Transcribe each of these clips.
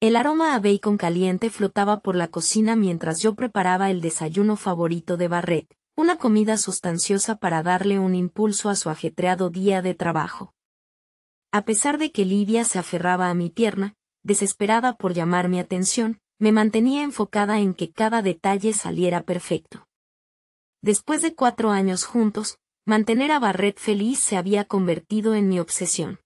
El aroma a bacon caliente flotaba por la cocina mientras yo preparaba el desayuno favorito de Barret, una comida sustanciosa para darle un impulso a su ajetreado día de trabajo. A pesar de que Lidia se aferraba a mi pierna, desesperada por llamar mi atención, me mantenía enfocada en que cada detalle saliera perfecto. Después de cuatro años juntos, mantener a Barret feliz se había convertido en mi obsesión.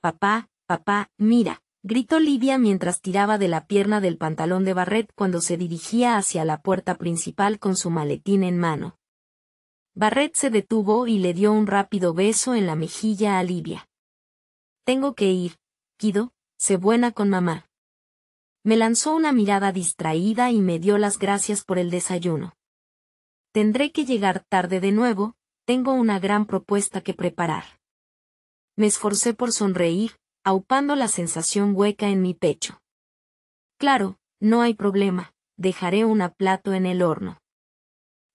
Papá, papá, mira, gritó Lidia mientras tiraba de la pierna del pantalón de Barret cuando se dirigía hacia la puerta principal con su maletín en mano. Barret se detuvo y le dio un rápido beso en la mejilla a Livia. Tengo que ir, Kido, sé buena con mamá. Me lanzó una mirada distraída y me dio las gracias por el desayuno. Tendré que llegar tarde de nuevo, tengo una gran propuesta que preparar. Me esforcé por sonreír, aupando la sensación hueca en mi pecho. Claro, no hay problema, dejaré un plato en el horno.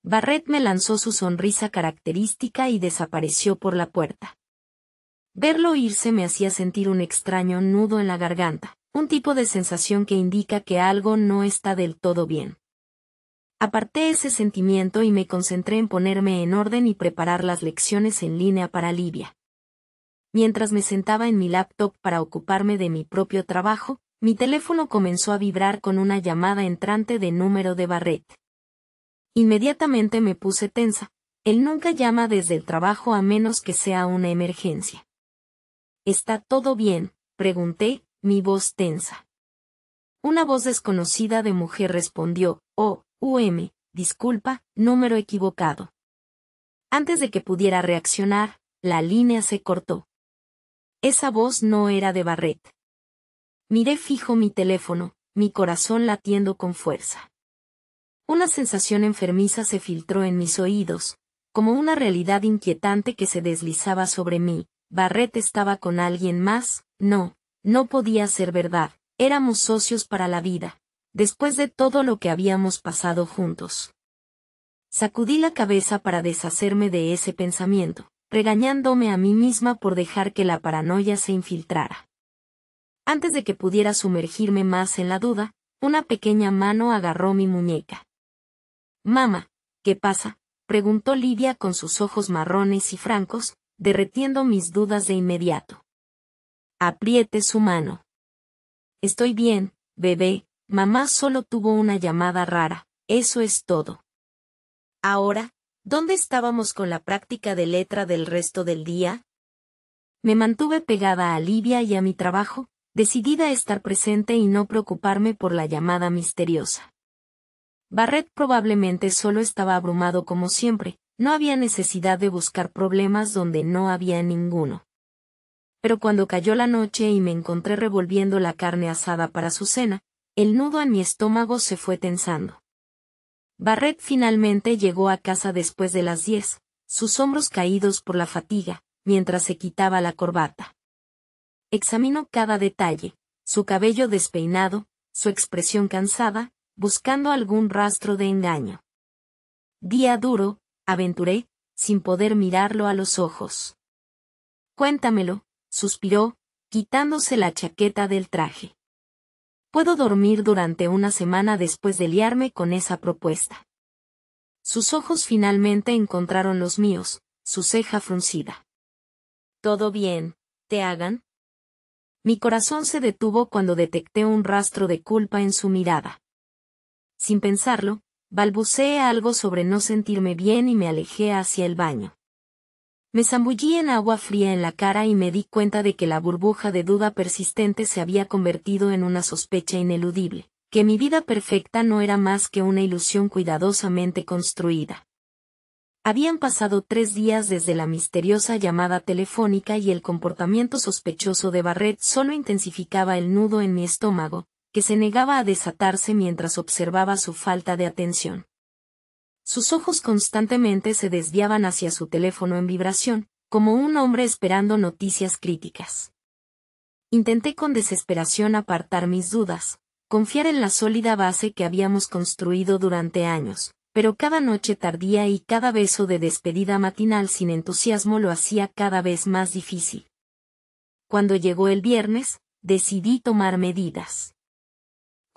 Barret me lanzó su sonrisa característica y desapareció por la puerta. Verlo irse me hacía sentir un extraño nudo en la garganta, un tipo de sensación que indica que algo no está del todo bien. Aparté ese sentimiento y me concentré en ponerme en orden y preparar las lecciones en línea para Libia. Mientras me sentaba en mi laptop para ocuparme de mi propio trabajo, mi teléfono comenzó a vibrar con una llamada entrante de número de barret. Inmediatamente me puse tensa. Él nunca llama desde el trabajo a menos que sea una emergencia. ¿Está todo bien? pregunté, mi voz tensa. Una voz desconocida de mujer respondió, Oh, UM, disculpa, número equivocado. Antes de que pudiera reaccionar, la línea se cortó. Esa voz no era de Barret. Miré fijo mi teléfono, mi corazón latiendo con fuerza. Una sensación enfermiza se filtró en mis oídos, como una realidad inquietante que se deslizaba sobre mí. Barret estaba con alguien más, no, no podía ser verdad, éramos socios para la vida, después de todo lo que habíamos pasado juntos. Sacudí la cabeza para deshacerme de ese pensamiento regañándome a mí misma por dejar que la paranoia se infiltrara. Antes de que pudiera sumergirme más en la duda, una pequeña mano agarró mi muñeca. Mamá, ¿qué pasa? preguntó Lidia con sus ojos marrones y francos, derretiendo mis dudas de inmediato. Apriete su mano. Estoy bien, bebé, mamá solo tuvo una llamada rara, eso es todo. Ahora, ¿Dónde estábamos con la práctica de letra del resto del día? Me mantuve pegada a Livia y a mi trabajo, decidida a estar presente y no preocuparme por la llamada misteriosa. Barret probablemente solo estaba abrumado como siempre, no había necesidad de buscar problemas donde no había ninguno. Pero cuando cayó la noche y me encontré revolviendo la carne asada para su cena, el nudo en mi estómago se fue tensando. Barret finalmente llegó a casa después de las diez, sus hombros caídos por la fatiga, mientras se quitaba la corbata. Examinó cada detalle, su cabello despeinado, su expresión cansada, buscando algún rastro de engaño. Día duro, aventuré, sin poder mirarlo a los ojos. Cuéntamelo, suspiró, quitándose la chaqueta del traje. Puedo dormir durante una semana después de liarme con esa propuesta. Sus ojos finalmente encontraron los míos, su ceja fruncida. ¿Todo bien? ¿Te hagan? Mi corazón se detuvo cuando detecté un rastro de culpa en su mirada. Sin pensarlo, balbuceé algo sobre no sentirme bien y me alejé hacia el baño. Me zambullí en agua fría en la cara y me di cuenta de que la burbuja de duda persistente se había convertido en una sospecha ineludible, que mi vida perfecta no era más que una ilusión cuidadosamente construida. Habían pasado tres días desde la misteriosa llamada telefónica y el comportamiento sospechoso de Barret solo intensificaba el nudo en mi estómago, que se negaba a desatarse mientras observaba su falta de atención. Sus ojos constantemente se desviaban hacia su teléfono en vibración, como un hombre esperando noticias críticas. Intenté con desesperación apartar mis dudas, confiar en la sólida base que habíamos construido durante años, pero cada noche tardía y cada beso de despedida matinal sin entusiasmo lo hacía cada vez más difícil. Cuando llegó el viernes, decidí tomar medidas.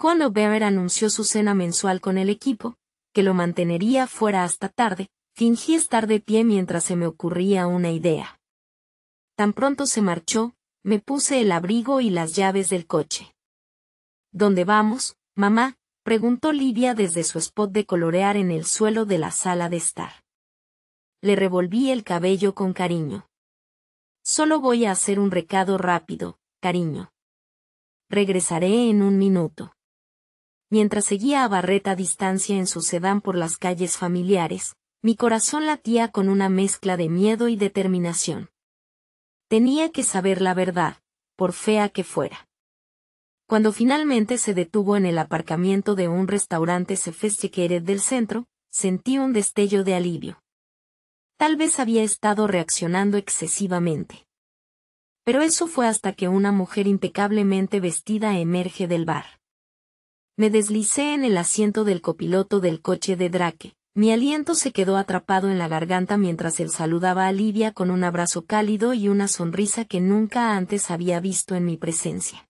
Juan O'Bear anunció su cena mensual con el equipo, que lo mantenería fuera hasta tarde, fingí estar de pie mientras se me ocurría una idea. Tan pronto se marchó, me puse el abrigo y las llaves del coche. ¿Dónde vamos, mamá? preguntó Lidia desde su spot de colorear en el suelo de la sala de estar. Le revolví el cabello con cariño. Solo voy a hacer un recado rápido, cariño. Regresaré en un minuto mientras seguía a Barreta a distancia en su sedán por las calles familiares, mi corazón latía con una mezcla de miedo y determinación. Tenía que saber la verdad, por fea que fuera. Cuando finalmente se detuvo en el aparcamiento de un restaurante sofisticado del centro, sentí un destello de alivio. Tal vez había estado reaccionando excesivamente. Pero eso fue hasta que una mujer impecablemente vestida emerge del bar. Me deslicé en el asiento del copiloto del coche de Drake. Mi aliento se quedó atrapado en la garganta mientras él saludaba a Livia con un abrazo cálido y una sonrisa que nunca antes había visto en mi presencia.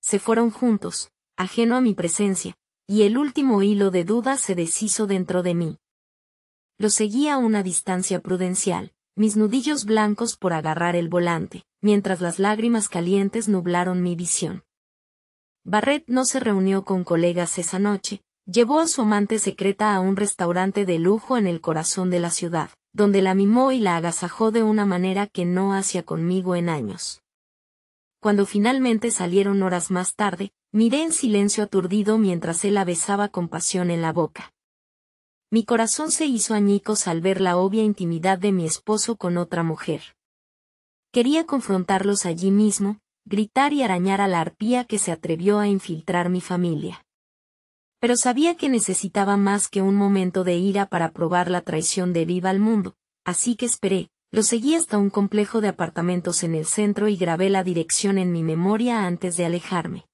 Se fueron juntos, ajeno a mi presencia, y el último hilo de duda se deshizo dentro de mí. Lo seguí a una distancia prudencial, mis nudillos blancos por agarrar el volante, mientras las lágrimas calientes nublaron mi visión. Barret no se reunió con colegas esa noche, llevó a su amante secreta a un restaurante de lujo en el corazón de la ciudad, donde la mimó y la agasajó de una manera que no hacía conmigo en años. Cuando finalmente salieron horas más tarde, miré en silencio aturdido mientras él la besaba con pasión en la boca. Mi corazón se hizo añicos al ver la obvia intimidad de mi esposo con otra mujer. Quería confrontarlos allí mismo, gritar y arañar a la arpía que se atrevió a infiltrar mi familia. Pero sabía que necesitaba más que un momento de ira para probar la traición de viva al mundo, así que esperé, lo seguí hasta un complejo de apartamentos en el centro y grabé la dirección en mi memoria antes de alejarme.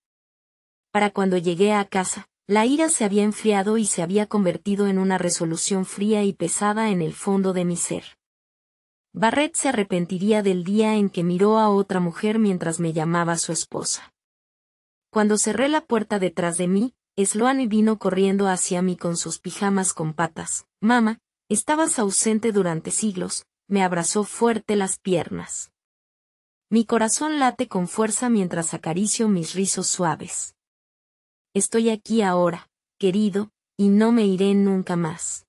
Para cuando llegué a casa, la ira se había enfriado y se había convertido en una resolución fría y pesada en el fondo de mi ser. Barret se arrepentiría del día en que miró a otra mujer mientras me llamaba su esposa. Cuando cerré la puerta detrás de mí, Sloane vino corriendo hacia mí con sus pijamas con patas. Mamá, estabas ausente durante siglos, me abrazó fuerte las piernas. Mi corazón late con fuerza mientras acaricio mis rizos suaves. Estoy aquí ahora, querido, y no me iré nunca más.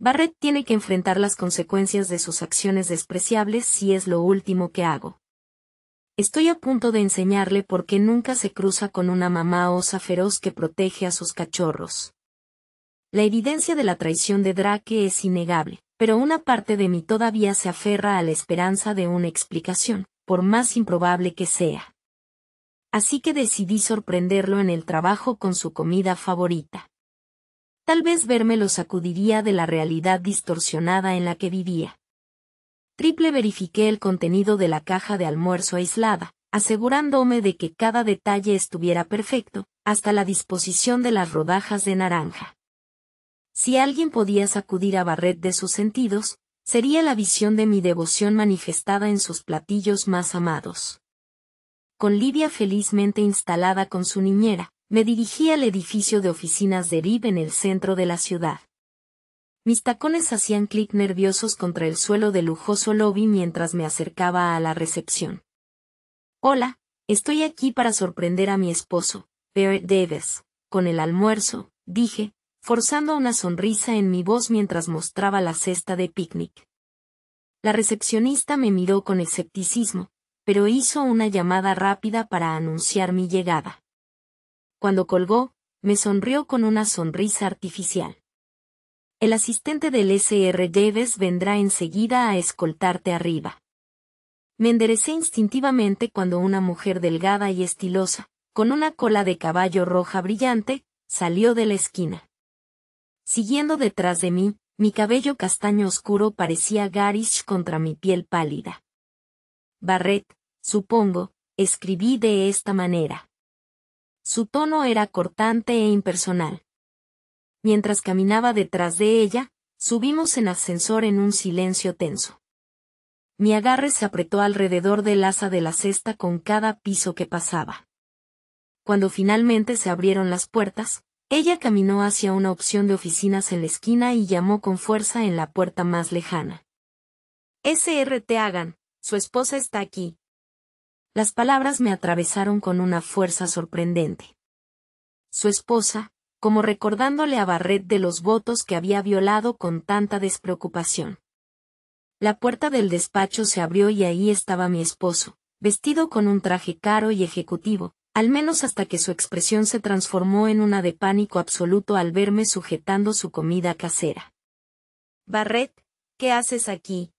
Barret tiene que enfrentar las consecuencias de sus acciones despreciables si es lo último que hago. Estoy a punto de enseñarle por qué nunca se cruza con una mamá osa feroz que protege a sus cachorros. La evidencia de la traición de Drake es innegable, pero una parte de mí todavía se aferra a la esperanza de una explicación, por más improbable que sea. Así que decidí sorprenderlo en el trabajo con su comida favorita tal vez verme lo sacudiría de la realidad distorsionada en la que vivía. Triple verifiqué el contenido de la caja de almuerzo aislada, asegurándome de que cada detalle estuviera perfecto, hasta la disposición de las rodajas de naranja. Si alguien podía sacudir a Barret de sus sentidos, sería la visión de mi devoción manifestada en sus platillos más amados. Con Lidia felizmente instalada con su niñera, me dirigí al edificio de oficinas de Rive en el centro de la ciudad. Mis tacones hacían clic nerviosos contra el suelo del lujoso lobby mientras me acercaba a la recepción. Hola, estoy aquí para sorprender a mi esposo, Barrett Davis, con el almuerzo, dije, forzando una sonrisa en mi voz mientras mostraba la cesta de picnic. La recepcionista me miró con escepticismo, pero hizo una llamada rápida para anunciar mi llegada. Cuando colgó, me sonrió con una sonrisa artificial. El asistente del SR Deves vendrá enseguida a escoltarte arriba. Me enderecé instintivamente cuando una mujer delgada y estilosa, con una cola de caballo roja brillante, salió de la esquina. Siguiendo detrás de mí, mi cabello castaño oscuro parecía garish contra mi piel pálida. Barret, supongo, escribí de esta manera. Su tono era cortante e impersonal. Mientras caminaba detrás de ella, subimos en ascensor en un silencio tenso. Mi agarre se apretó alrededor del asa de la cesta con cada piso que pasaba. Cuando finalmente se abrieron las puertas, ella caminó hacia una opción de oficinas en la esquina y llamó con fuerza en la puerta más lejana. SRT Hagan, su esposa está aquí, las palabras me atravesaron con una fuerza sorprendente. Su esposa, como recordándole a Barret de los votos que había violado con tanta despreocupación. La puerta del despacho se abrió y ahí estaba mi esposo, vestido con un traje caro y ejecutivo, al menos hasta que su expresión se transformó en una de pánico absoluto al verme sujetando su comida casera. Barret, ¿qué haces aquí?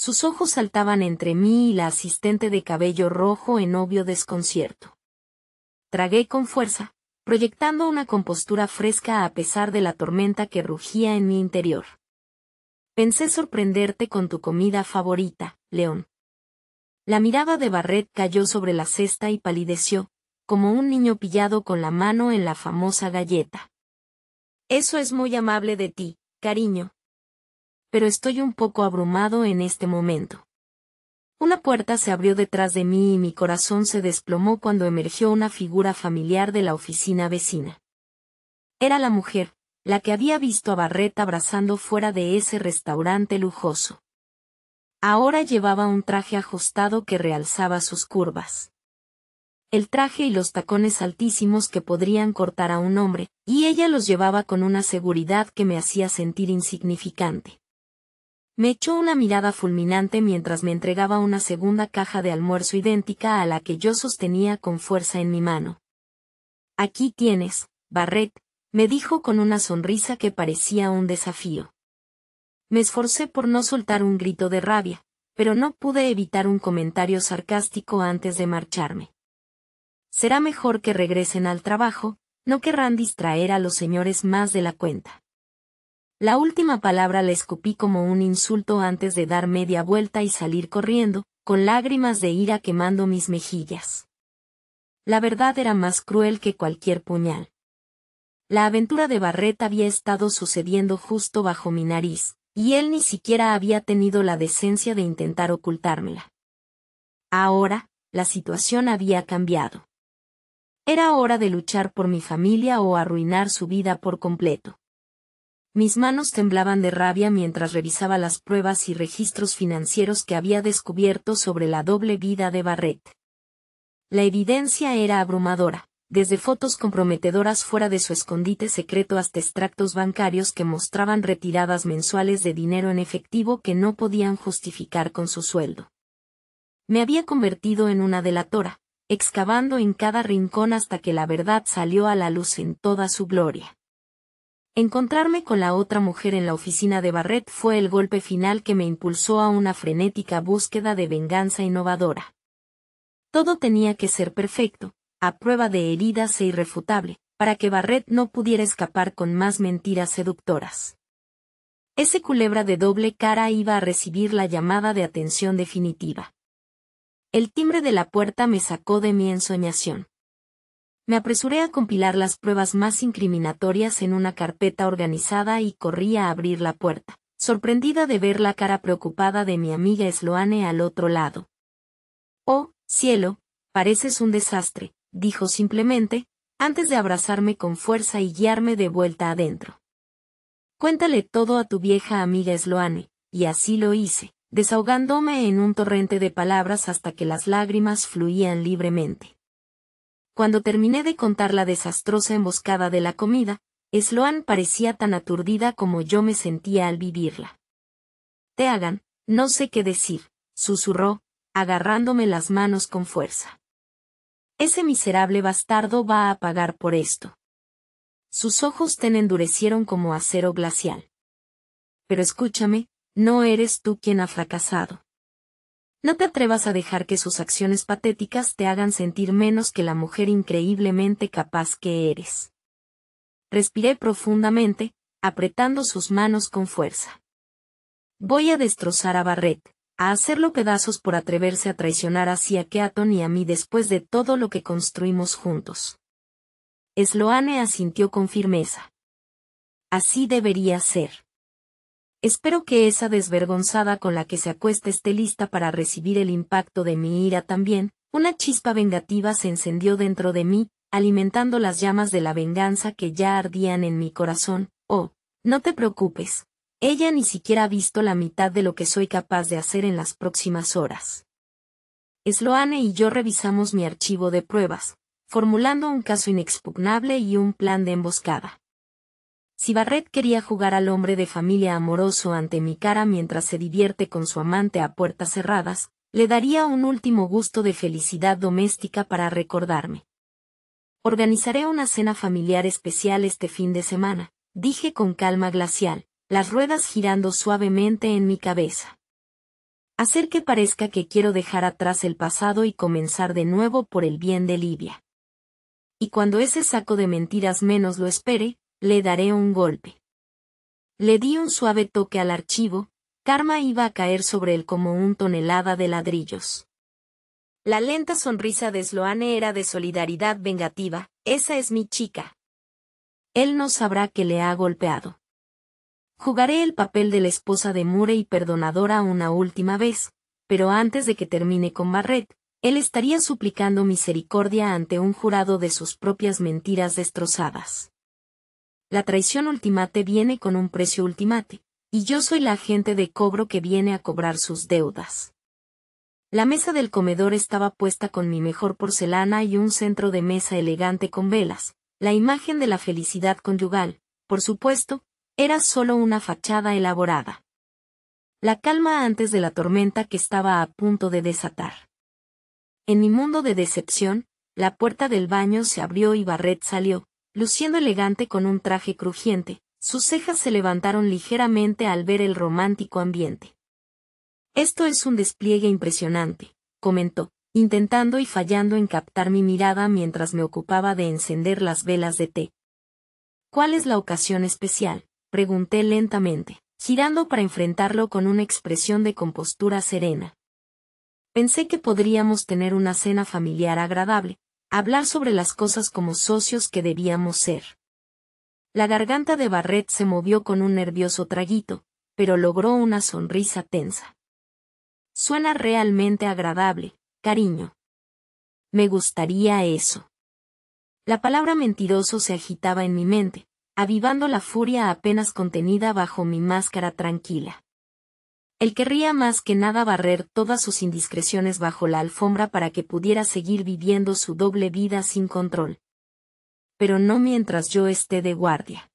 Sus ojos saltaban entre mí y la asistente de cabello rojo en obvio desconcierto. Tragué con fuerza, proyectando una compostura fresca a pesar de la tormenta que rugía en mi interior. Pensé sorprenderte con tu comida favorita, León. La mirada de Barret cayó sobre la cesta y palideció, como un niño pillado con la mano en la famosa galleta. Eso es muy amable de ti, cariño, pero estoy un poco abrumado en este momento. Una puerta se abrió detrás de mí y mi corazón se desplomó cuando emergió una figura familiar de la oficina vecina. Era la mujer, la que había visto a Barret abrazando fuera de ese restaurante lujoso. Ahora llevaba un traje ajustado que realzaba sus curvas. El traje y los tacones altísimos que podrían cortar a un hombre, y ella los llevaba con una seguridad que me hacía sentir insignificante. Me echó una mirada fulminante mientras me entregaba una segunda caja de almuerzo idéntica a la que yo sostenía con fuerza en mi mano. Aquí tienes, Barret, me dijo con una sonrisa que parecía un desafío. Me esforcé por no soltar un grito de rabia, pero no pude evitar un comentario sarcástico antes de marcharme. Será mejor que regresen al trabajo, no querrán distraer a los señores más de la cuenta. La última palabra la escupí como un insulto antes de dar media vuelta y salir corriendo, con lágrimas de ira quemando mis mejillas. La verdad era más cruel que cualquier puñal. La aventura de Barret había estado sucediendo justo bajo mi nariz, y él ni siquiera había tenido la decencia de intentar ocultármela. Ahora, la situación había cambiado. Era hora de luchar por mi familia o arruinar su vida por completo. Mis manos temblaban de rabia mientras revisaba las pruebas y registros financieros que había descubierto sobre la doble vida de Barret. La evidencia era abrumadora, desde fotos comprometedoras fuera de su escondite secreto hasta extractos bancarios que mostraban retiradas mensuales de dinero en efectivo que no podían justificar con su sueldo. Me había convertido en una delatora, excavando en cada rincón hasta que la verdad salió a la luz en toda su gloria. Encontrarme con la otra mujer en la oficina de Barrett fue el golpe final que me impulsó a una frenética búsqueda de venganza innovadora. Todo tenía que ser perfecto, a prueba de heridas e irrefutable, para que Barrett no pudiera escapar con más mentiras seductoras. Ese culebra de doble cara iba a recibir la llamada de atención definitiva. El timbre de la puerta me sacó de mi ensoñación. Me apresuré a compilar las pruebas más incriminatorias en una carpeta organizada y corrí a abrir la puerta, sorprendida de ver la cara preocupada de mi amiga Sloane al otro lado. Oh, cielo, pareces un desastre, dijo simplemente, antes de abrazarme con fuerza y guiarme de vuelta adentro. Cuéntale todo a tu vieja amiga Sloane, y así lo hice, desahogándome en un torrente de palabras hasta que las lágrimas fluían libremente. Cuando terminé de contar la desastrosa emboscada de la comida, Sloan parecía tan aturdida como yo me sentía al vivirla. —Te hagan, no sé qué decir, susurró, agarrándome las manos con fuerza. Ese miserable bastardo va a pagar por esto. Sus ojos te endurecieron como acero glacial. Pero escúchame, no eres tú quien ha fracasado. No te atrevas a dejar que sus acciones patéticas te hagan sentir menos que la mujer increíblemente capaz que eres. Respiré profundamente, apretando sus manos con fuerza. Voy a destrozar a Barret, a hacerlo pedazos por atreverse a traicionar así a Keaton y a mí después de todo lo que construimos juntos. Sloane asintió con firmeza. Así debería ser. Espero que esa desvergonzada con la que se acuesta esté lista para recibir el impacto de mi ira también. Una chispa vengativa se encendió dentro de mí, alimentando las llamas de la venganza que ya ardían en mi corazón. Oh, no te preocupes. Ella ni siquiera ha visto la mitad de lo que soy capaz de hacer en las próximas horas. Sloane y yo revisamos mi archivo de pruebas, formulando un caso inexpugnable y un plan de emboscada. Si Barrett quería jugar al hombre de familia amoroso ante mi cara mientras se divierte con su amante a puertas cerradas, le daría un último gusto de felicidad doméstica para recordarme. Organizaré una cena familiar especial este fin de semana, dije con calma glacial, las ruedas girando suavemente en mi cabeza. Hacer que parezca que quiero dejar atrás el pasado y comenzar de nuevo por el bien de Libia. Y cuando ese saco de mentiras menos lo espere, le daré un golpe. Le di un suave toque al archivo, Karma iba a caer sobre él como un tonelada de ladrillos. La lenta sonrisa de Sloane era de solidaridad vengativa, esa es mi chica. Él no sabrá que le ha golpeado. Jugaré el papel de la esposa de Mure y perdonadora una última vez, pero antes de que termine con Barret, él estaría suplicando misericordia ante un jurado de sus propias mentiras destrozadas. La traición ultimate viene con un precio ultimate, y yo soy la agente de cobro que viene a cobrar sus deudas. La mesa del comedor estaba puesta con mi mejor porcelana y un centro de mesa elegante con velas, la imagen de la felicidad conyugal, por supuesto, era solo una fachada elaborada. La calma antes de la tormenta que estaba a punto de desatar. En mi mundo de decepción, la puerta del baño se abrió y Barret salió, luciendo elegante con un traje crujiente, sus cejas se levantaron ligeramente al ver el romántico ambiente. Esto es un despliegue impresionante, comentó, intentando y fallando en captar mi mirada mientras me ocupaba de encender las velas de té. ¿Cuál es la ocasión especial? pregunté lentamente, girando para enfrentarlo con una expresión de compostura serena. Pensé que podríamos tener una cena familiar agradable, Hablar sobre las cosas como socios que debíamos ser. La garganta de Barret se movió con un nervioso traguito, pero logró una sonrisa tensa. Suena realmente agradable, cariño. Me gustaría eso. La palabra mentiroso se agitaba en mi mente, avivando la furia apenas contenida bajo mi máscara tranquila. Él querría más que nada barrer todas sus indiscreciones bajo la alfombra para que pudiera seguir viviendo su doble vida sin control. Pero no mientras yo esté de guardia.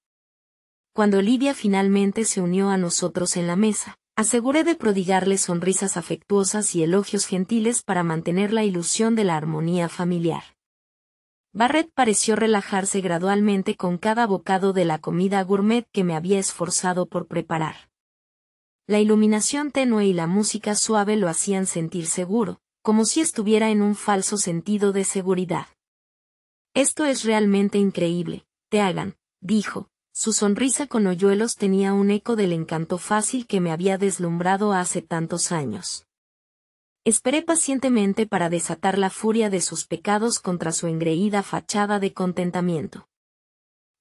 Cuando Lidia finalmente se unió a nosotros en la mesa, aseguré de prodigarle sonrisas afectuosas y elogios gentiles para mantener la ilusión de la armonía familiar. Barrett pareció relajarse gradualmente con cada bocado de la comida gourmet que me había esforzado por preparar. La iluminación tenue y la música suave lo hacían sentir seguro, como si estuviera en un falso sentido de seguridad. Esto es realmente increíble, te hagan, dijo. Su sonrisa con hoyuelos tenía un eco del encanto fácil que me había deslumbrado hace tantos años. Esperé pacientemente para desatar la furia de sus pecados contra su engreída fachada de contentamiento.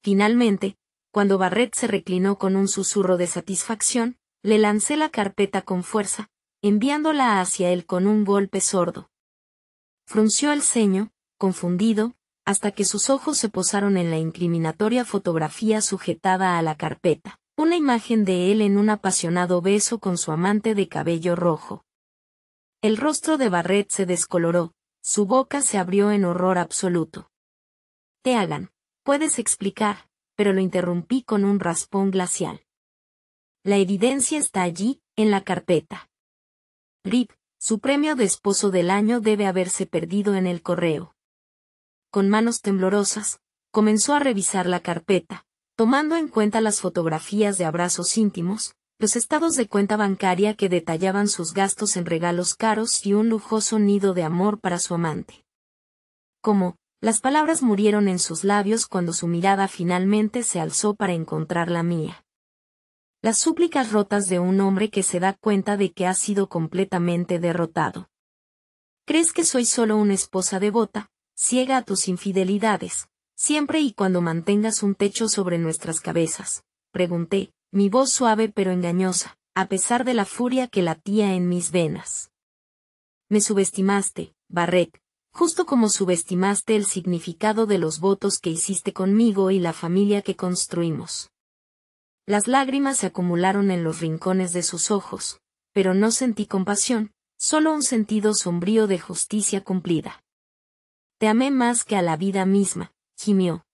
Finalmente, cuando Barret se reclinó con un susurro de satisfacción, le lancé la carpeta con fuerza, enviándola hacia él con un golpe sordo. Frunció el ceño, confundido, hasta que sus ojos se posaron en la incriminatoria fotografía sujetada a la carpeta, una imagen de él en un apasionado beso con su amante de cabello rojo. El rostro de Barret se descoloró, su boca se abrió en horror absoluto. Te hagan, puedes explicar, pero lo interrumpí con un raspón glacial. La evidencia está allí, en la carpeta. Rip, su premio de esposo del año debe haberse perdido en el correo. Con manos temblorosas, comenzó a revisar la carpeta, tomando en cuenta las fotografías de abrazos íntimos, los estados de cuenta bancaria que detallaban sus gastos en regalos caros y un lujoso nido de amor para su amante. Como, las palabras murieron en sus labios cuando su mirada finalmente se alzó para encontrar la mía. Las súplicas rotas de un hombre que se da cuenta de que ha sido completamente derrotado. ¿Crees que soy solo una esposa devota, ciega a tus infidelidades, siempre y cuando mantengas un techo sobre nuestras cabezas? Pregunté, mi voz suave pero engañosa, a pesar de la furia que latía en mis venas. Me subestimaste, Barret, justo como subestimaste el significado de los votos que hiciste conmigo y la familia que construimos. Las lágrimas se acumularon en los rincones de sus ojos, pero no sentí compasión, solo un sentido sombrío de justicia cumplida. Te amé más que a la vida misma, gimió.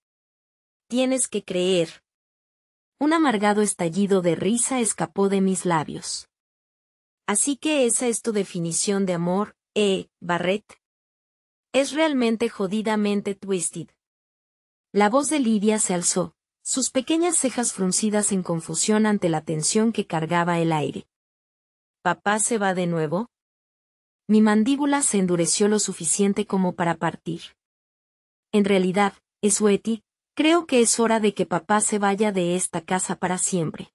Tienes que creer. Un amargado estallido de risa escapó de mis labios. Así que esa es tu definición de amor, eh, Barret. Es realmente jodidamente twisted. La voz de Lidia se alzó, sus pequeñas cejas fruncidas en confusión ante la tensión que cargaba el aire. ¿Papá se va de nuevo? Mi mandíbula se endureció lo suficiente como para partir. En realidad, Esueti, creo que es hora de que papá se vaya de esta casa para siempre.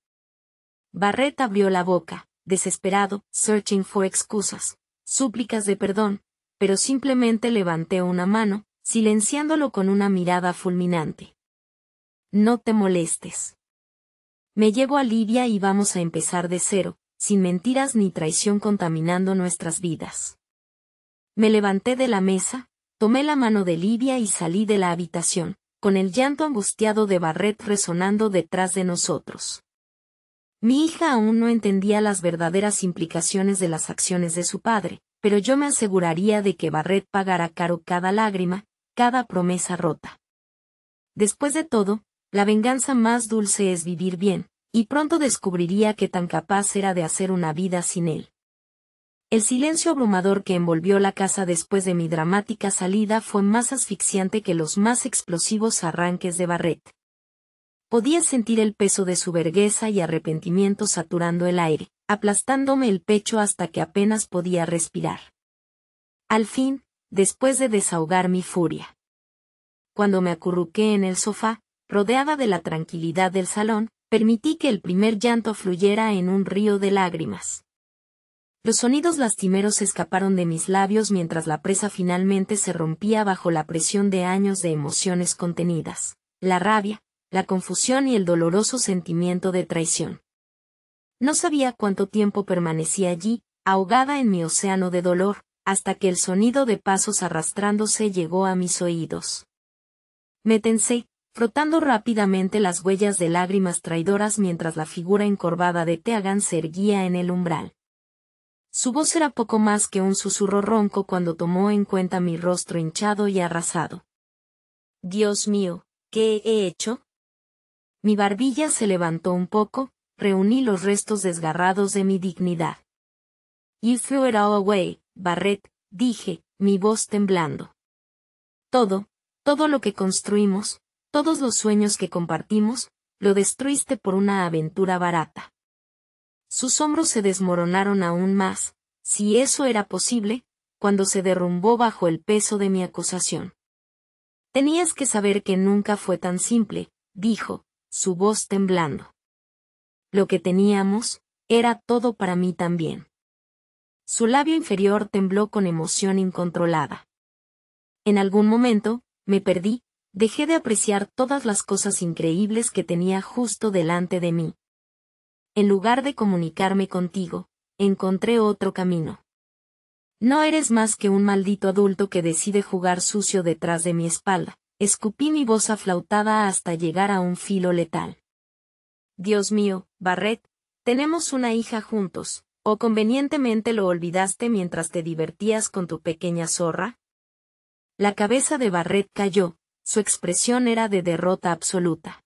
Barret abrió la boca, desesperado, searching for excusas, súplicas de perdón, pero simplemente levanté una mano, silenciándolo con una mirada fulminante. No te molestes. Me llevo a Lidia y vamos a empezar de cero, sin mentiras ni traición contaminando nuestras vidas. Me levanté de la mesa, tomé la mano de Lidia y salí de la habitación, con el llanto angustiado de Barret resonando detrás de nosotros. Mi hija aún no entendía las verdaderas implicaciones de las acciones de su padre, pero yo me aseguraría de que Barret pagara caro cada lágrima, cada promesa rota. Después de todo, la venganza más dulce es vivir bien, y pronto descubriría que tan capaz era de hacer una vida sin él. El silencio abrumador que envolvió la casa después de mi dramática salida fue más asfixiante que los más explosivos arranques de Barret. Podía sentir el peso de su vergüenza y arrepentimiento saturando el aire, aplastándome el pecho hasta que apenas podía respirar. Al fin, después de desahogar mi furia. Cuando me acurruqué en el sofá, rodeada de la tranquilidad del salón, permití que el primer llanto fluyera en un río de lágrimas. Los sonidos lastimeros escaparon de mis labios mientras la presa finalmente se rompía bajo la presión de años de emociones contenidas, la rabia, la confusión y el doloroso sentimiento de traición. No sabía cuánto tiempo permanecí allí, ahogada en mi océano de dolor, hasta que el sonido de pasos arrastrándose llegó a mis oídos. Me frotando rápidamente las huellas de lágrimas traidoras mientras la figura encorvada de Teagan se erguía en el umbral. Su voz era poco más que un susurro ronco cuando tomó en cuenta mi rostro hinchado y arrasado. Dios mío, ¿qué he hecho? Mi barbilla se levantó un poco, reuní los restos desgarrados de mi dignidad. You threw it all away, Barret, dije, mi voz temblando. Todo, todo lo que construimos, todos los sueños que compartimos, lo destruiste por una aventura barata. Sus hombros se desmoronaron aún más, si eso era posible, cuando se derrumbó bajo el peso de mi acusación. Tenías que saber que nunca fue tan simple, dijo, su voz temblando. Lo que teníamos, era todo para mí también. Su labio inferior tembló con emoción incontrolada. En algún momento, me perdí, dejé de apreciar todas las cosas increíbles que tenía justo delante de mí. En lugar de comunicarme contigo, encontré otro camino. No eres más que un maldito adulto que decide jugar sucio detrás de mi espalda. Escupí mi voz aflautada hasta llegar a un filo letal. Dios mío, Barret, tenemos una hija juntos, o convenientemente lo olvidaste mientras te divertías con tu pequeña zorra. La cabeza de Barret cayó, su expresión era de derrota absoluta.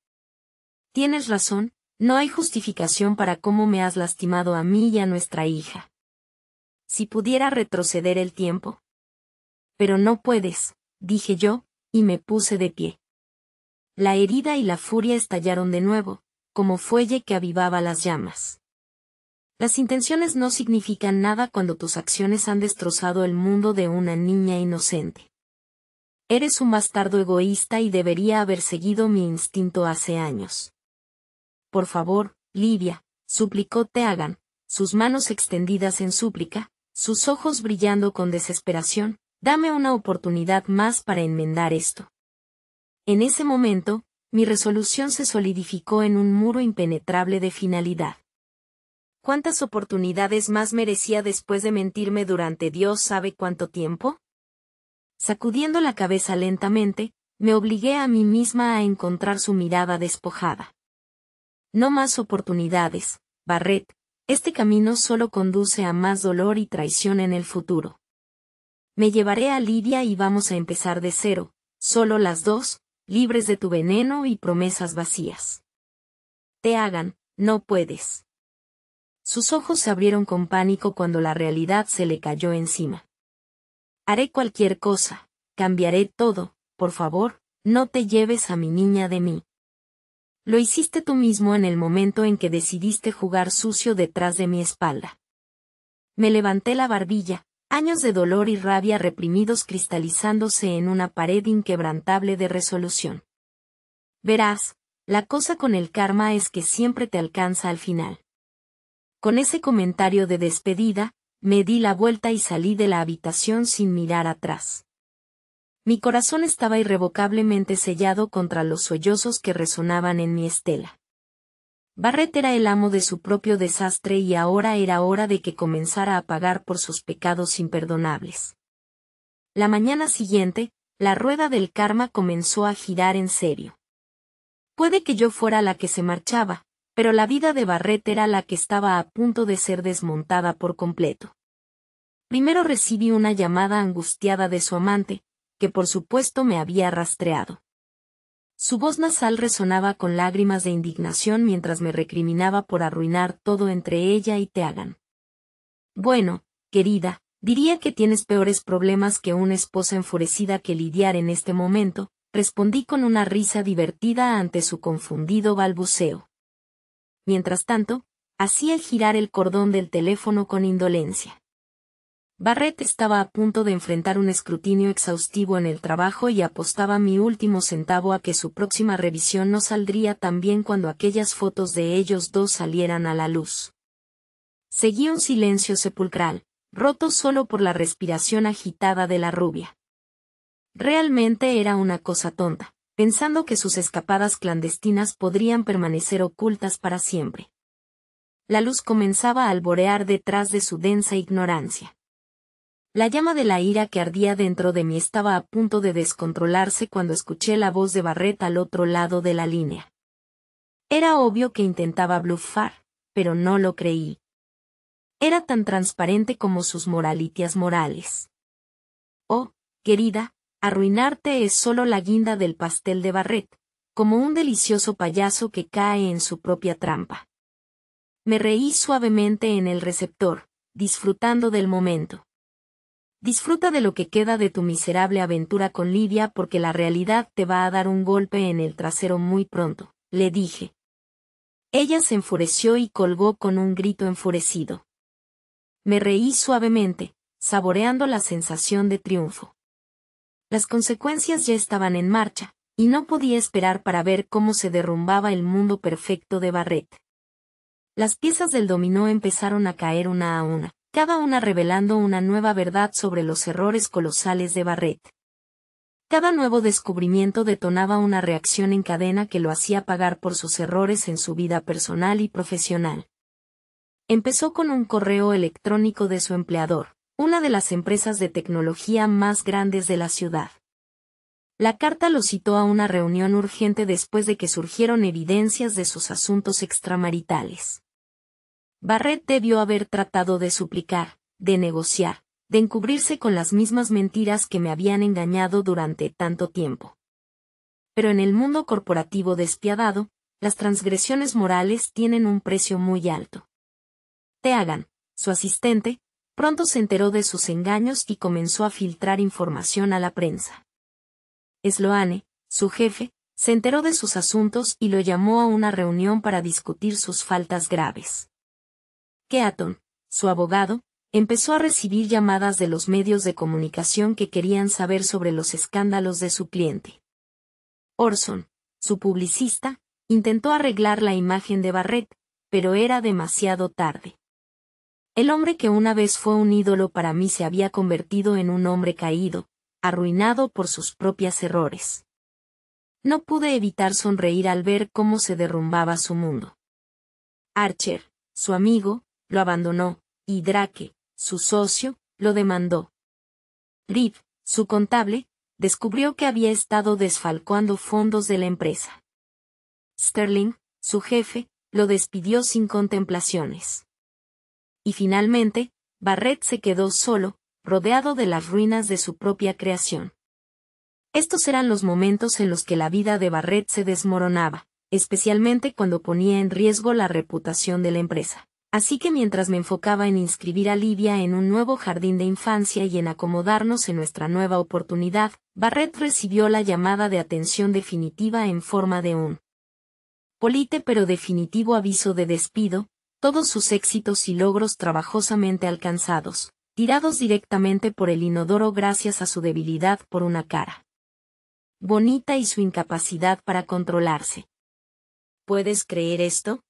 Tienes razón, no hay justificación para cómo me has lastimado a mí y a nuestra hija. Si pudiera retroceder el tiempo. Pero no puedes, dije yo, y me puse de pie. La herida y la furia estallaron de nuevo, como fuelle que avivaba las llamas. Las intenciones no significan nada cuando tus acciones han destrozado el mundo de una niña inocente. Eres un bastardo egoísta y debería haber seguido mi instinto hace años. Por favor, Lidia, suplicó Teagan, sus manos extendidas en súplica, sus ojos brillando con desesperación, dame una oportunidad más para enmendar esto. En ese momento, mi resolución se solidificó en un muro impenetrable de finalidad. ¿Cuántas oportunidades más merecía después de mentirme durante Dios sabe cuánto tiempo? Sacudiendo la cabeza lentamente, me obligué a mí misma a encontrar su mirada despojada. No más oportunidades, Barret, este camino solo conduce a más dolor y traición en el futuro. Me llevaré a Lidia y vamos a empezar de cero, solo las dos, libres de tu veneno y promesas vacías. Te hagan, no puedes. Sus ojos se abrieron con pánico cuando la realidad se le cayó encima. Haré cualquier cosa, cambiaré todo, por favor, no te lleves a mi niña de mí. Lo hiciste tú mismo en el momento en que decidiste jugar sucio detrás de mi espalda. Me levanté la barbilla, años de dolor y rabia reprimidos cristalizándose en una pared inquebrantable de resolución. Verás, la cosa con el karma es que siempre te alcanza al final. Con ese comentario de despedida, me di la vuelta y salí de la habitación sin mirar atrás. Mi corazón estaba irrevocablemente sellado contra los sollozos que resonaban en mi estela. Barret era el amo de su propio desastre y ahora era hora de que comenzara a pagar por sus pecados imperdonables. La mañana siguiente, la rueda del karma comenzó a girar en serio. Puede que yo fuera la que se marchaba, pero la vida de Barret era la que estaba a punto de ser desmontada por completo. Primero recibí una llamada angustiada de su amante, que por supuesto me había rastreado. Su voz nasal resonaba con lágrimas de indignación mientras me recriminaba por arruinar todo entre ella y Teagan. Bueno, querida, diría que tienes peores problemas que una esposa enfurecida que lidiar en este momento, respondí con una risa divertida ante su confundido balbuceo. Mientras tanto, hacía girar el cordón del teléfono con indolencia. Barret estaba a punto de enfrentar un escrutinio exhaustivo en el trabajo y apostaba mi último centavo a que su próxima revisión no saldría tan bien cuando aquellas fotos de ellos dos salieran a la luz. Seguía un silencio sepulcral, roto solo por la respiración agitada de la rubia. Realmente era una cosa tonta pensando que sus escapadas clandestinas podrían permanecer ocultas para siempre. La luz comenzaba a alborear detrás de su densa ignorancia. La llama de la ira que ardía dentro de mí estaba a punto de descontrolarse cuando escuché la voz de Barret al otro lado de la línea. Era obvio que intentaba bluffar, pero no lo creí. Era tan transparente como sus moralitias morales. Oh, querida, Arruinarte es solo la guinda del pastel de Barret, como un delicioso payaso que cae en su propia trampa. Me reí suavemente en el receptor, disfrutando del momento. Disfruta de lo que queda de tu miserable aventura con Lidia porque la realidad te va a dar un golpe en el trasero muy pronto, le dije. Ella se enfureció y colgó con un grito enfurecido. Me reí suavemente, saboreando la sensación de triunfo. Las consecuencias ya estaban en marcha, y no podía esperar para ver cómo se derrumbaba el mundo perfecto de Barrett. Las piezas del dominó empezaron a caer una a una, cada una revelando una nueva verdad sobre los errores colosales de Barrett. Cada nuevo descubrimiento detonaba una reacción en cadena que lo hacía pagar por sus errores en su vida personal y profesional. Empezó con un correo electrónico de su empleador, una de las empresas de tecnología más grandes de la ciudad. La carta lo citó a una reunión urgente después de que surgieron evidencias de sus asuntos extramaritales. Barrett debió haber tratado de suplicar, de negociar, de encubrirse con las mismas mentiras que me habían engañado durante tanto tiempo. Pero en el mundo corporativo despiadado, las transgresiones morales tienen un precio muy alto. Te hagan, su asistente, Pronto se enteró de sus engaños y comenzó a filtrar información a la prensa. Sloane, su jefe, se enteró de sus asuntos y lo llamó a una reunión para discutir sus faltas graves. Keaton, su abogado, empezó a recibir llamadas de los medios de comunicación que querían saber sobre los escándalos de su cliente. Orson, su publicista, intentó arreglar la imagen de Barrett, pero era demasiado tarde. El hombre que una vez fue un ídolo para mí se había convertido en un hombre caído, arruinado por sus propias errores. No pude evitar sonreír al ver cómo se derrumbaba su mundo. Archer, su amigo, lo abandonó, y Drake, su socio, lo demandó. Reed, su contable, descubrió que había estado desfalcando fondos de la empresa. Sterling, su jefe, lo despidió sin contemplaciones y finalmente, Barret se quedó solo, rodeado de las ruinas de su propia creación. Estos eran los momentos en los que la vida de Barret se desmoronaba, especialmente cuando ponía en riesgo la reputación de la empresa. Así que mientras me enfocaba en inscribir a Livia en un nuevo jardín de infancia y en acomodarnos en nuestra nueva oportunidad, Barret recibió la llamada de atención definitiva en forma de un polite pero definitivo aviso de despido, todos sus éxitos y logros trabajosamente alcanzados, tirados directamente por el inodoro gracias a su debilidad por una cara. Bonita y su incapacidad para controlarse. ¿Puedes creer esto?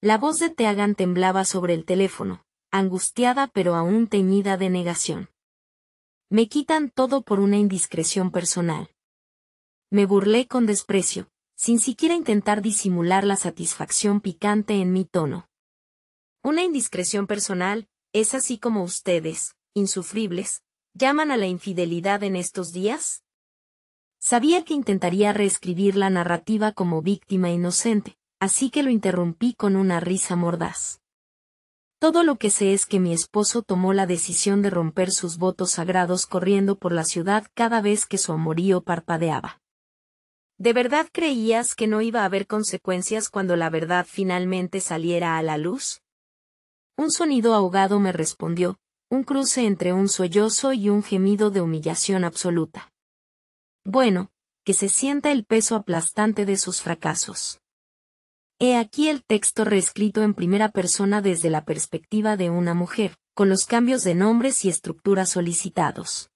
La voz de Teagan temblaba sobre el teléfono, angustiada pero aún teñida de negación. Me quitan todo por una indiscreción personal. Me burlé con desprecio, sin siquiera intentar disimular la satisfacción picante en mi tono. Una indiscreción personal, es así como ustedes, insufribles, llaman a la infidelidad en estos días? Sabía que intentaría reescribir la narrativa como víctima inocente, así que lo interrumpí con una risa mordaz. Todo lo que sé es que mi esposo tomó la decisión de romper sus votos sagrados corriendo por la ciudad cada vez que su amorío parpadeaba. ¿De verdad creías que no iba a haber consecuencias cuando la verdad finalmente saliera a la luz? Un sonido ahogado me respondió, un cruce entre un sollozo y un gemido de humillación absoluta. Bueno, que se sienta el peso aplastante de sus fracasos. He aquí el texto reescrito en primera persona desde la perspectiva de una mujer, con los cambios de nombres y estructura solicitados.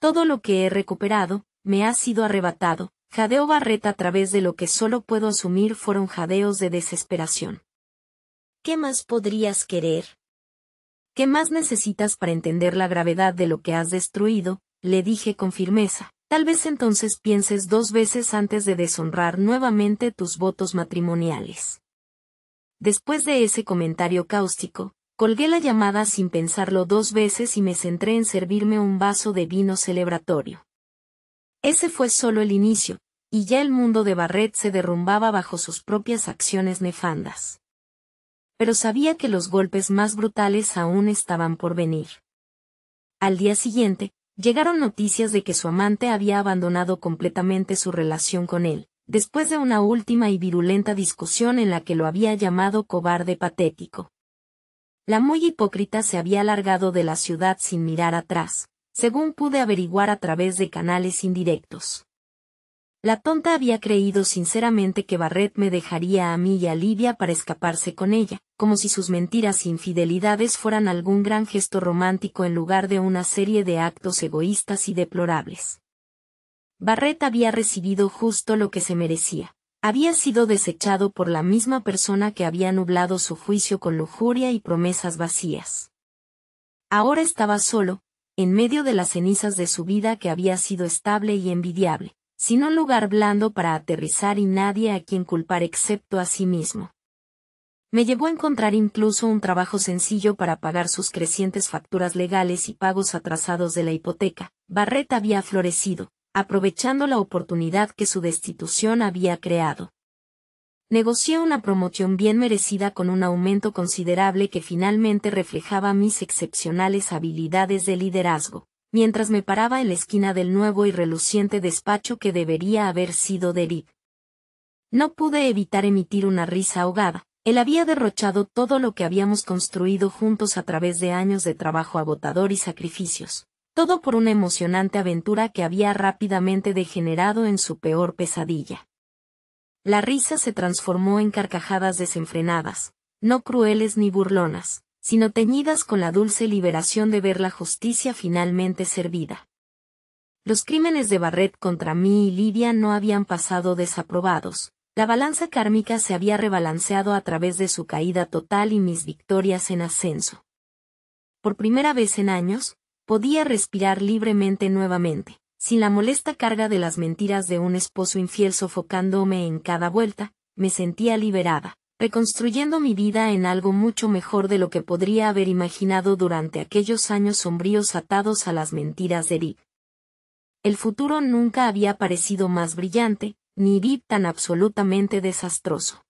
Todo lo que he recuperado, me ha sido arrebatado, jadeo Barreta a través de lo que solo puedo asumir fueron jadeos de desesperación. ¿Qué más podrías querer? ¿Qué más necesitas para entender la gravedad de lo que has destruido? le dije con firmeza. Tal vez entonces pienses dos veces antes de deshonrar nuevamente tus votos matrimoniales. Después de ese comentario cáustico, colgué la llamada sin pensarlo dos veces y me centré en servirme un vaso de vino celebratorio. Ese fue solo el inicio, y ya el mundo de Barret se derrumbaba bajo sus propias acciones nefandas pero sabía que los golpes más brutales aún estaban por venir. Al día siguiente, llegaron noticias de que su amante había abandonado completamente su relación con él, después de una última y virulenta discusión en la que lo había llamado cobarde patético. La muy hipócrita se había alargado de la ciudad sin mirar atrás, según pude averiguar a través de canales indirectos. La tonta había creído sinceramente que Barret me dejaría a mí y a Lidia para escaparse con ella, como si sus mentiras e infidelidades fueran algún gran gesto romántico en lugar de una serie de actos egoístas y deplorables. Barret había recibido justo lo que se merecía. Había sido desechado por la misma persona que había nublado su juicio con lujuria y promesas vacías. Ahora estaba solo, en medio de las cenizas de su vida que había sido estable y envidiable, sin un lugar blando para aterrizar y nadie a quien culpar excepto a sí mismo. Me llevó a encontrar incluso un trabajo sencillo para pagar sus crecientes facturas legales y pagos atrasados de la hipoteca. Barret había florecido, aprovechando la oportunidad que su destitución había creado. Negocié una promoción bien merecida con un aumento considerable que finalmente reflejaba mis excepcionales habilidades de liderazgo mientras me paraba en la esquina del nuevo y reluciente despacho que debería haber sido de No pude evitar emitir una risa ahogada. Él había derrochado todo lo que habíamos construido juntos a través de años de trabajo agotador y sacrificios, todo por una emocionante aventura que había rápidamente degenerado en su peor pesadilla. La risa se transformó en carcajadas desenfrenadas, no crueles ni burlonas, sino teñidas con la dulce liberación de ver la justicia finalmente servida. Los crímenes de Barret contra mí y Lidia no habían pasado desaprobados, la balanza kármica se había rebalanceado a través de su caída total y mis victorias en ascenso. Por primera vez en años, podía respirar libremente nuevamente, sin la molesta carga de las mentiras de un esposo infiel sofocándome en cada vuelta, me sentía liberada, reconstruyendo mi vida en algo mucho mejor de lo que podría haber imaginado durante aquellos años sombríos atados a las mentiras de Rip. El futuro nunca había parecido más brillante, ni Rip tan absolutamente desastroso.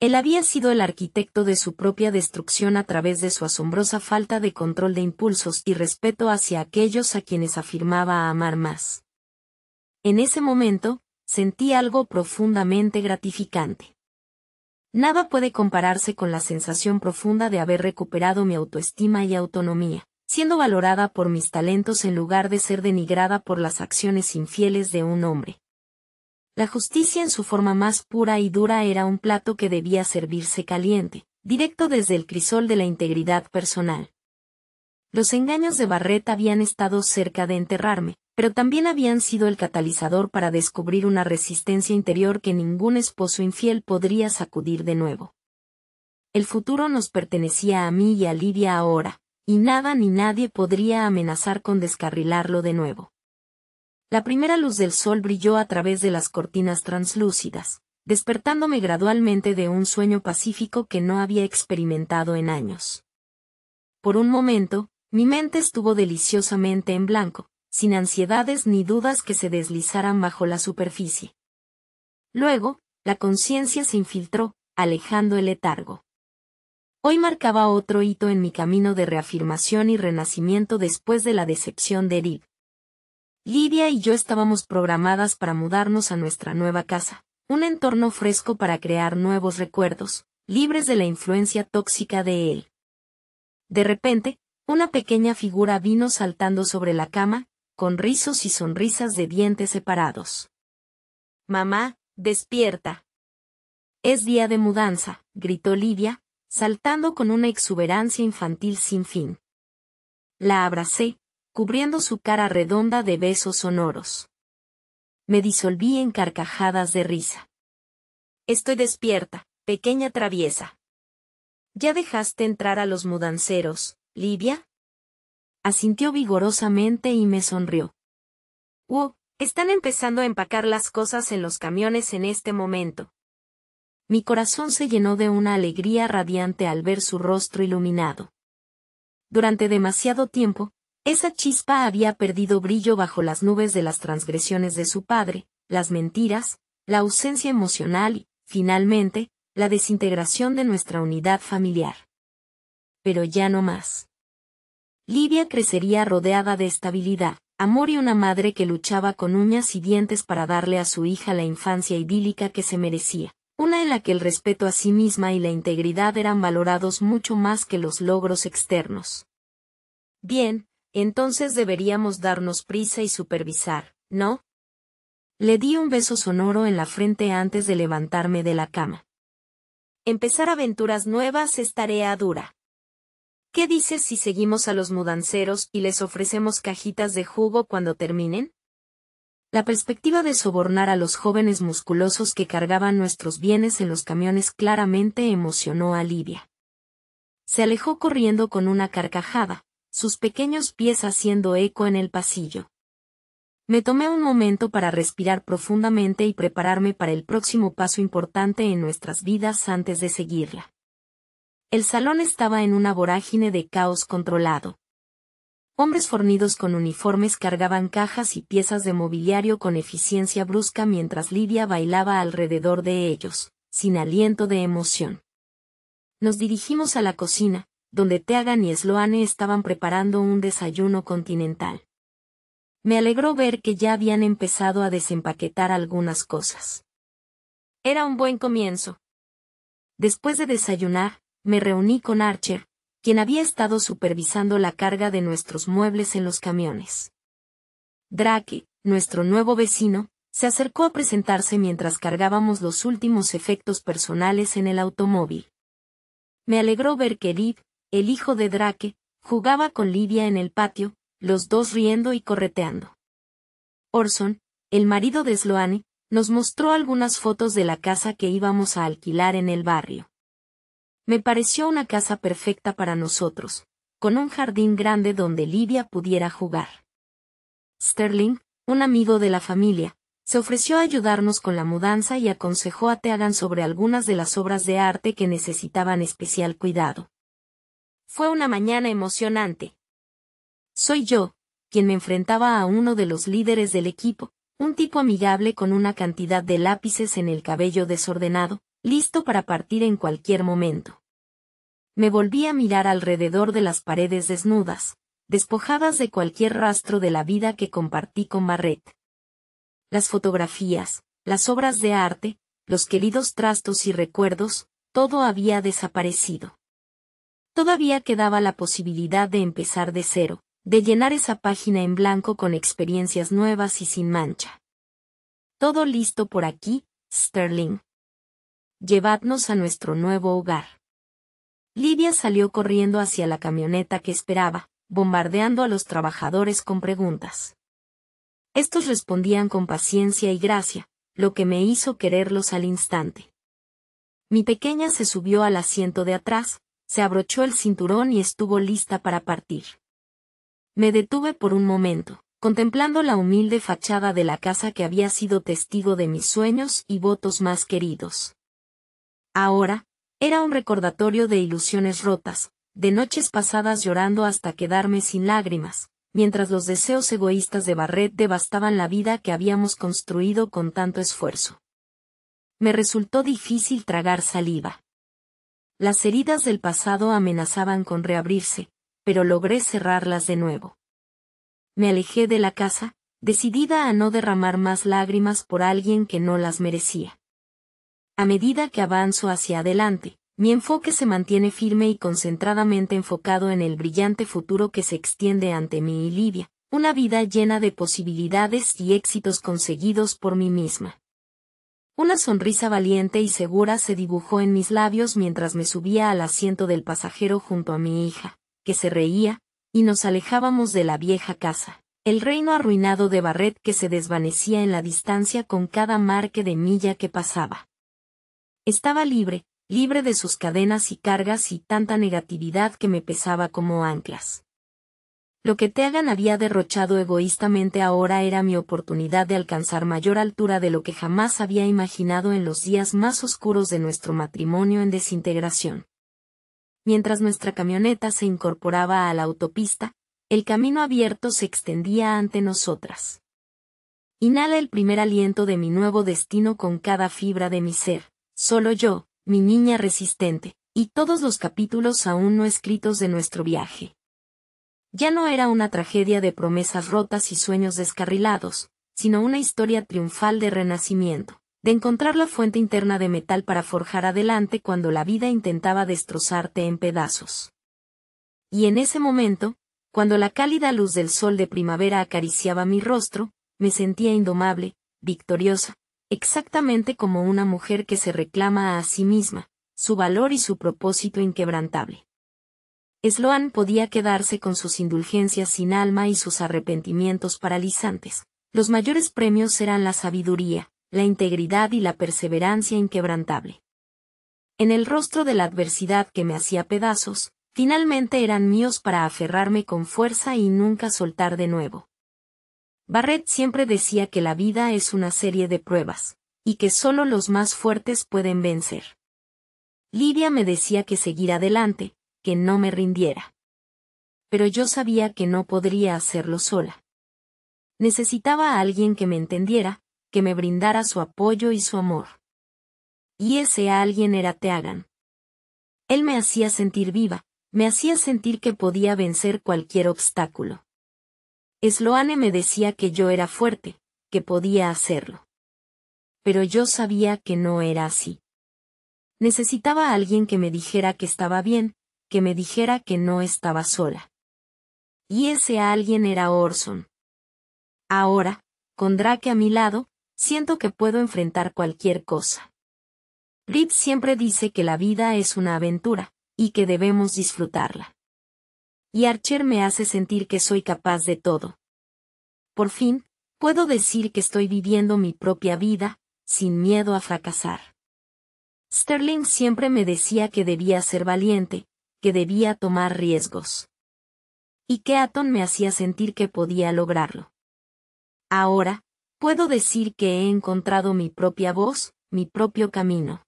Él había sido el arquitecto de su propia destrucción a través de su asombrosa falta de control de impulsos y respeto hacia aquellos a quienes afirmaba amar más. En ese momento, sentí algo profundamente gratificante. Nada puede compararse con la sensación profunda de haber recuperado mi autoestima y autonomía, siendo valorada por mis talentos en lugar de ser denigrada por las acciones infieles de un hombre. La justicia en su forma más pura y dura era un plato que debía servirse caliente, directo desde el crisol de la integridad personal. Los engaños de Barret habían estado cerca de enterrarme, pero también habían sido el catalizador para descubrir una resistencia interior que ningún esposo infiel podría sacudir de nuevo. El futuro nos pertenecía a mí y a Lidia ahora, y nada ni nadie podría amenazar con descarrilarlo de nuevo. La primera luz del sol brilló a través de las cortinas translúcidas, despertándome gradualmente de un sueño pacífico que no había experimentado en años. Por un momento, mi mente estuvo deliciosamente en blanco, sin ansiedades ni dudas que se deslizaran bajo la superficie. Luego, la conciencia se infiltró, alejando el letargo. Hoy marcaba otro hito en mi camino de reafirmación y renacimiento después de la decepción de Eric. Lidia y yo estábamos programadas para mudarnos a nuestra nueva casa, un entorno fresco para crear nuevos recuerdos, libres de la influencia tóxica de él. De repente, una pequeña figura vino saltando sobre la cama, con rizos y sonrisas de dientes separados. Mamá, despierta. Es día de mudanza, gritó Lidia, saltando con una exuberancia infantil sin fin. La abracé, cubriendo su cara redonda de besos sonoros. Me disolví en carcajadas de risa. Estoy despierta, pequeña traviesa. ¿Ya dejaste entrar a los mudanceros, Lidia? asintió vigorosamente y me sonrió. "Uh, están empezando a empacar las cosas en los camiones en este momento. Mi corazón se llenó de una alegría radiante al ver su rostro iluminado. Durante demasiado tiempo, esa chispa había perdido brillo bajo las nubes de las transgresiones de su padre, las mentiras, la ausencia emocional y, finalmente, la desintegración de nuestra unidad familiar. Pero ya no más. Lidia crecería rodeada de estabilidad, amor y una madre que luchaba con uñas y dientes para darle a su hija la infancia idílica que se merecía, una en la que el respeto a sí misma y la integridad eran valorados mucho más que los logros externos. Bien, entonces deberíamos darnos prisa y supervisar, ¿no? Le di un beso sonoro en la frente antes de levantarme de la cama. Empezar aventuras nuevas es tarea dura. ¿Qué dices si seguimos a los mudanceros y les ofrecemos cajitas de jugo cuando terminen? La perspectiva de sobornar a los jóvenes musculosos que cargaban nuestros bienes en los camiones claramente emocionó a Livia. Se alejó corriendo con una carcajada, sus pequeños pies haciendo eco en el pasillo. Me tomé un momento para respirar profundamente y prepararme para el próximo paso importante en nuestras vidas antes de seguirla. El salón estaba en una vorágine de caos controlado. Hombres fornidos con uniformes cargaban cajas y piezas de mobiliario con eficiencia brusca mientras Lidia bailaba alrededor de ellos, sin aliento de emoción. Nos dirigimos a la cocina, donde Teagan y Sloane estaban preparando un desayuno continental. Me alegró ver que ya habían empezado a desempaquetar algunas cosas. Era un buen comienzo. Después de desayunar, me reuní con Archer, quien había estado supervisando la carga de nuestros muebles en los camiones. Drake, nuestro nuevo vecino, se acercó a presentarse mientras cargábamos los últimos efectos personales en el automóvil. Me alegró ver que Liv, el hijo de Drake, jugaba con Lidia en el patio, los dos riendo y correteando. Orson, el marido de Sloane, nos mostró algunas fotos de la casa que íbamos a alquilar en el barrio. Me pareció una casa perfecta para nosotros, con un jardín grande donde Lidia pudiera jugar. Sterling, un amigo de la familia, se ofreció a ayudarnos con la mudanza y aconsejó a Teagan sobre algunas de las obras de arte que necesitaban especial cuidado. Fue una mañana emocionante. Soy yo, quien me enfrentaba a uno de los líderes del equipo, un tipo amigable con una cantidad de lápices en el cabello desordenado, listo para partir en cualquier momento. Me volví a mirar alrededor de las paredes desnudas, despojadas de cualquier rastro de la vida que compartí con Barret. Las fotografías, las obras de arte, los queridos trastos y recuerdos, todo había desaparecido. Todavía quedaba la posibilidad de empezar de cero, de llenar esa página en blanco con experiencias nuevas y sin mancha. Todo listo por aquí, Sterling. Llevadnos a nuestro nuevo hogar. Lidia salió corriendo hacia la camioneta que esperaba, bombardeando a los trabajadores con preguntas. Estos respondían con paciencia y gracia, lo que me hizo quererlos al instante. Mi pequeña se subió al asiento de atrás, se abrochó el cinturón y estuvo lista para partir. Me detuve por un momento, contemplando la humilde fachada de la casa que había sido testigo de mis sueños y votos más queridos. Ahora, era un recordatorio de ilusiones rotas, de noches pasadas llorando hasta quedarme sin lágrimas, mientras los deseos egoístas de Barret devastaban la vida que habíamos construido con tanto esfuerzo. Me resultó difícil tragar saliva. Las heridas del pasado amenazaban con reabrirse, pero logré cerrarlas de nuevo. Me alejé de la casa, decidida a no derramar más lágrimas por alguien que no las merecía. A medida que avanzo hacia adelante, mi enfoque se mantiene firme y concentradamente enfocado en el brillante futuro que se extiende ante mí y Libia, una vida llena de posibilidades y éxitos conseguidos por mí misma. Una sonrisa valiente y segura se dibujó en mis labios mientras me subía al asiento del pasajero junto a mi hija, que se reía, y nos alejábamos de la vieja casa, el reino arruinado de Barret que se desvanecía en la distancia con cada marque de milla que pasaba. Estaba libre, libre de sus cadenas y cargas y tanta negatividad que me pesaba como anclas. Lo que Teagan había derrochado egoístamente ahora era mi oportunidad de alcanzar mayor altura de lo que jamás había imaginado en los días más oscuros de nuestro matrimonio en desintegración. Mientras nuestra camioneta se incorporaba a la autopista, el camino abierto se extendía ante nosotras. Inhala el primer aliento de mi nuevo destino con cada fibra de mi ser. Solo yo, mi niña resistente, y todos los capítulos aún no escritos de nuestro viaje. Ya no era una tragedia de promesas rotas y sueños descarrilados, sino una historia triunfal de renacimiento, de encontrar la fuente interna de metal para forjar adelante cuando la vida intentaba destrozarte en pedazos. Y en ese momento, cuando la cálida luz del sol de primavera acariciaba mi rostro, me sentía indomable, victoriosa, exactamente como una mujer que se reclama a sí misma, su valor y su propósito inquebrantable. Sloan podía quedarse con sus indulgencias sin alma y sus arrepentimientos paralizantes. Los mayores premios eran la sabiduría, la integridad y la perseverancia inquebrantable. En el rostro de la adversidad que me hacía pedazos, finalmente eran míos para aferrarme con fuerza y nunca soltar de nuevo. Barrett siempre decía que la vida es una serie de pruebas, y que solo los más fuertes pueden vencer. Lidia me decía que seguir adelante, que no me rindiera. Pero yo sabía que no podría hacerlo sola. Necesitaba a alguien que me entendiera, que me brindara su apoyo y su amor. Y ese alguien era Teagan. Él me hacía sentir viva, me hacía sentir que podía vencer cualquier obstáculo. Sloane me decía que yo era fuerte, que podía hacerlo. Pero yo sabía que no era así. Necesitaba a alguien que me dijera que estaba bien, que me dijera que no estaba sola. Y ese alguien era Orson. Ahora, con Drake a mi lado, siento que puedo enfrentar cualquier cosa. Rip siempre dice que la vida es una aventura, y que debemos disfrutarla. Y Archer me hace sentir que soy capaz de todo. Por fin, puedo decir que estoy viviendo mi propia vida, sin miedo a fracasar. Sterling siempre me decía que debía ser valiente, que debía tomar riesgos. Y que Aton me hacía sentir que podía lograrlo. Ahora, puedo decir que he encontrado mi propia voz, mi propio camino.